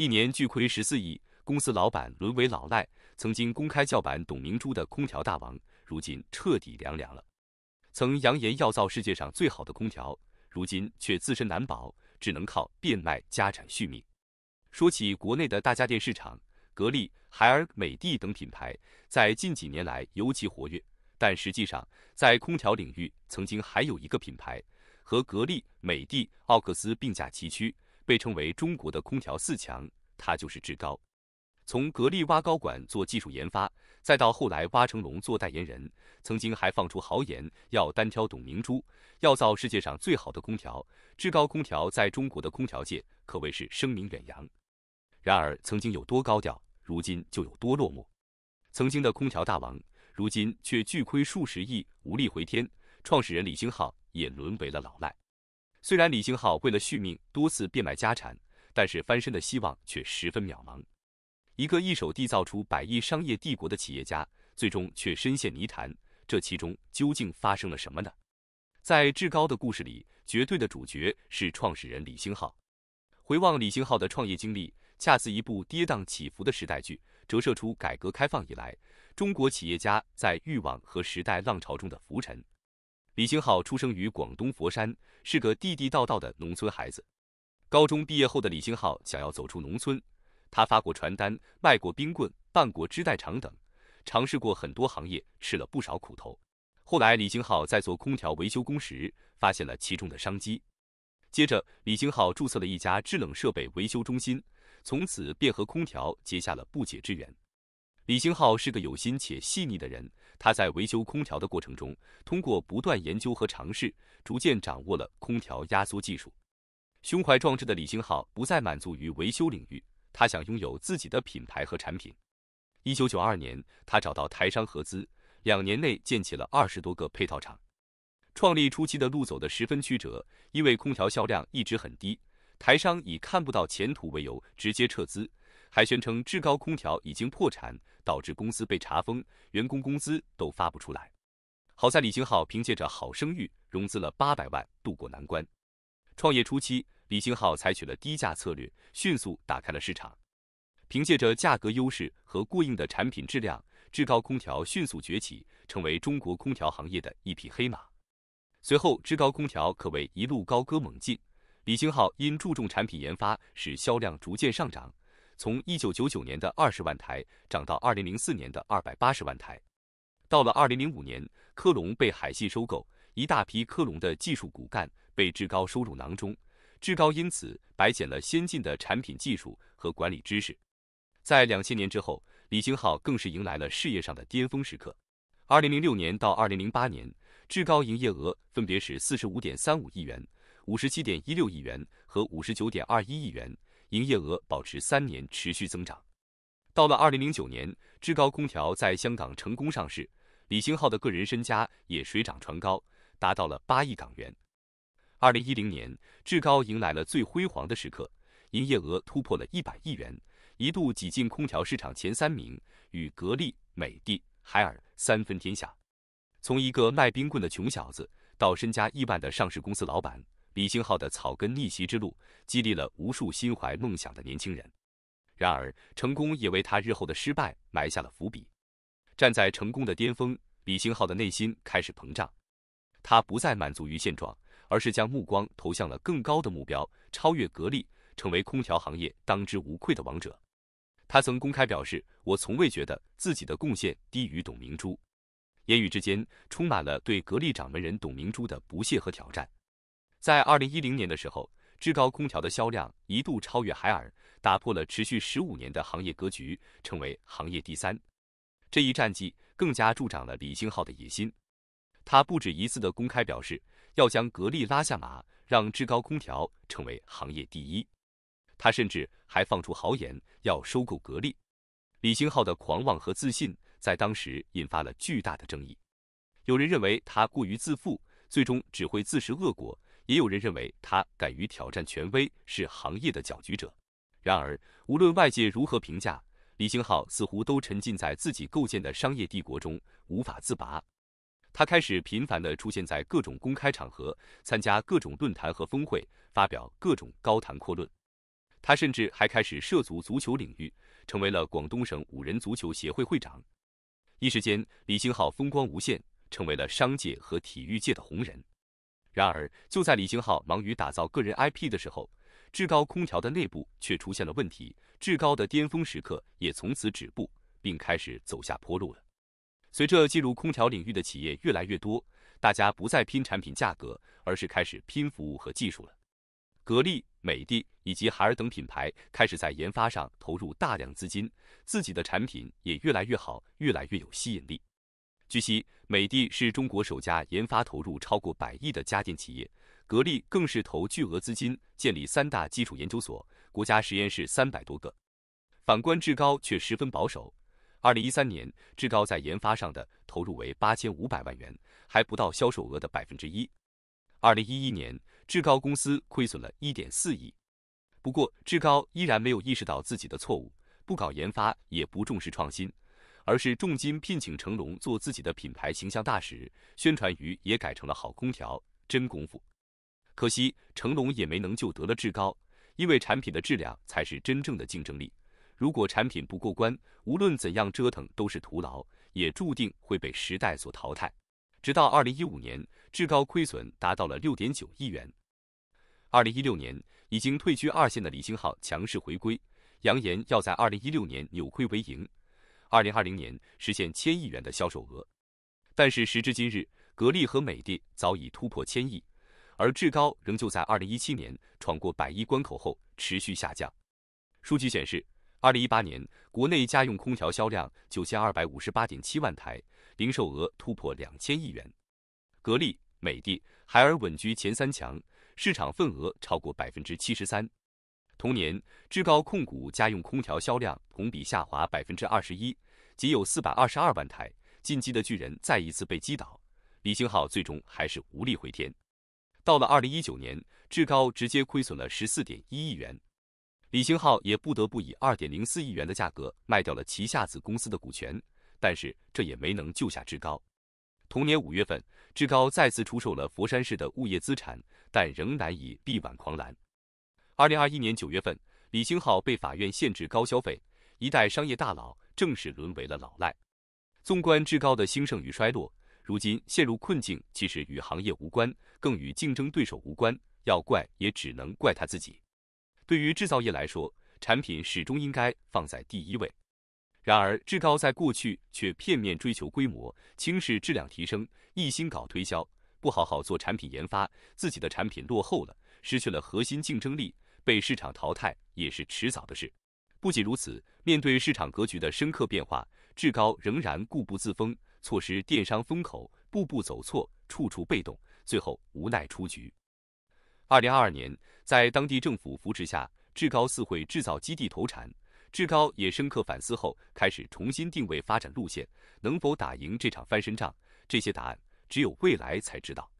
一年巨亏十四亿，公司老板沦为老赖。曾经公开叫板董明珠的空调大王，如今彻底凉凉了。曾扬言要造世界上最好的空调，如今却自身难保，只能靠变卖家产续命。说起国内的大家电市场，格力、海尔、美的等品牌在近几年来尤其活跃。但实际上，在空调领域，曾经还有一个品牌和格力、美的、奥克斯并驾齐驱。被称为中国的空调四强，它就是志高。从格力挖高管做技术研发，再到后来挖成龙做代言人，曾经还放出豪言要单挑董明珠，要造世界上最好的空调。志高空调在中国的空调界可谓是声名远扬。然而，曾经有多高调，如今就有多落寞。曾经的空调大王，如今却巨亏数十亿，无力回天。创始人李星浩也沦为了老赖。虽然李星浩为了续命多次变卖家产，但是翻身的希望却十分渺茫。一个一手缔造出百亿商业帝国的企业家，最终却深陷泥潭，这其中究竟发生了什么呢？在至高的故事里，绝对的主角是创始人李星浩。回望李星浩的创业经历，恰似一部跌宕起伏的时代剧，折射出改革开放以来中国企业家在欲望和时代浪潮中的浮沉。李兴浩出生于广东佛山，是个地地道道的农村孩子。高中毕业后的李兴浩想要走出农村，他发过传单，卖过冰棍，办过织带厂等，尝试过很多行业，吃了不少苦头。后来，李兴浩在做空调维修工时，发现了其中的商机。接着，李兴浩注册了一家制冷设备维修中心，从此便和空调结下了不解之缘。李兴浩是个有心且细腻的人，他在维修空调的过程中，通过不断研究和尝试，逐渐掌握了空调压缩技术。胸怀壮志的李兴浩不再满足于维修领域，他想拥有自己的品牌和产品。一九九二年，他找到台商合资，两年内建起了二十多个配套厂。创立初期的路走得十分曲折，因为空调销量一直很低，台商以看不到前途为由直接撤资。还宣称志高空调已经破产，导致公司被查封，员工工资都发不出来。好在李兴浩凭借着好声誉，融资了八百万度过难关。创业初期，李兴浩采取了低价策略，迅速打开了市场。凭借着价格优势和过硬的产品质量，志高空调迅速崛起，成为中国空调行业的一匹黑马。随后，志高空调可谓一路高歌猛进。李兴浩因注重产品研发，使销量逐渐上涨。从一九九九年的二十万台涨到二零零四年的二百八十万台，到了二零零五年，科龙被海信收购，一大批科龙的技术骨干被志高收入囊中，志高因此白捡了先进的产品技术和管理知识。在两千年之后，李兴浩更是迎来了事业上的巅峰时刻。二零零六年到二零零八年，志高营业额分别是四十五点三五亿元、五十七点一六亿元和五十九点二一亿元。营业额保持三年持续增长，到了二零零九年，志高空调在香港成功上市，李兴浩的个人身家也水涨船高，达到了八亿港元。二零一零年，志高迎来了最辉煌的时刻，营业额突破了一百亿元，一度挤进空调市场前三名，与格力、美的、海尔三分天下。从一个卖冰棍的穷小子，到身家亿万的上市公司老板。李兴浩的草根逆袭之路激励了无数心怀梦想的年轻人。然而，成功也为他日后的失败埋下了伏笔。站在成功的巅峰，李兴浩的内心开始膨胀，他不再满足于现状，而是将目光投向了更高的目标，超越格力，成为空调行业当之无愧的王者。他曾公开表示：“我从未觉得自己的贡献低于董明珠。”言语之间充满了对格力掌门人董明珠的不屑和挑战。在二零一零年的时候，志高空调的销量一度超越海尔，打破了持续十五年的行业格局，成为行业第三。这一战绩更加助长了李兴浩的野心，他不止一次的公开表示要将格力拉下马，让志高空调成为行业第一。他甚至还放出豪言要收购格力。李兴浩的狂妄和自信在当时引发了巨大的争议，有人认为他过于自负，最终只会自食恶果。也有人认为他敢于挑战权威，是行业的搅局者。然而，无论外界如何评价，李兴浩似乎都沉浸在自己构建的商业帝国中，无法自拔。他开始频繁地出现在各种公开场合，参加各种论坛和峰会，发表各种高谈阔论。他甚至还开始涉足足球领域，成为了广东省五人足球协会会长。一时间，李兴浩风光无限，成为了商界和体育界的红人。然而，就在李兴浩忙于打造个人 IP 的时候，志高空调的内部却出现了问题，志高的巅峰时刻也从此止步，并开始走下坡路了。随着进入空调领域的企业越来越多，大家不再拼产品价格，而是开始拼服务和技术了。格力、美的以及海尔等品牌开始在研发上投入大量资金，自己的产品也越来越好，越来越有吸引力。据悉，美的是中国首家研发投入超过百亿的家电企业，格力更是投巨额资金建立三大基础研究所、国家实验室三百多个。反观志高却十分保守，二零一三年志高在研发上的投入为八千五百万元，还不到销售额的百分之一。二零一一年，志高公司亏损了一点四亿，不过志高依然没有意识到自己的错误，不搞研发，也不重视创新。而是重金聘请成龙做自己的品牌形象大使，宣传语也改成了“好空调，真功夫”。可惜成龙也没能救得了志高，因为产品的质量才是真正的竞争力。如果产品不过关，无论怎样折腾都是徒劳，也注定会被时代所淘汰。直到二零一五年，志高亏损达到了六点九亿元。二零一六年，已经退居二线的李兴浩强势回归，扬言要在二零一六年扭亏为盈。二零二零年实现千亿元的销售额，但是时至今日，格力和美的早已突破千亿，而志高仍旧在二零一七年闯过百亿关口后持续下降。数据显示，二零一八年国内家用空调销量九千二百五十八点七万台，零售额突破两千亿元，格力、美的、海尔稳居前三强，市场份额超过百分之七十三。同年，志高控股家用空调销量同比下滑百分之二十一，仅有四百二十二万台。进击的巨人再一次被击倒，李星浩最终还是无力回天。到了二零一九年，志高直接亏损了十四点一亿元，李星浩也不得不以二点零四亿元的价格卖掉了旗下子公司的股权，但是这也没能救下志高。同年五月份，志高再次出售了佛山市的物业资产，但仍难以力挽狂澜。二零二一年九月份，李兴浩被法院限制高消费，一代商业大佬正式沦为了老赖。纵观志高的兴盛与衰落，如今陷入困境，其实与行业无关，更与竞争对手无关，要怪也只能怪他自己。对于制造业来说，产品始终应该放在第一位。然而，志高在过去却片面追求规模，轻视质量提升，一心搞推销，不好好做产品研发，自己的产品落后了，失去了核心竞争力。被市场淘汰也是迟早的事。不仅如此，面对市场格局的深刻变化，志高仍然固步自封，错失电商风口，步步走错，处处被动，最后无奈出局。二零二二年，在当地政府扶持下，志高四会制造基地投产。志高也深刻反思后，开始重新定位发展路线。能否打赢这场翻身仗？这些答案只有未来才知道。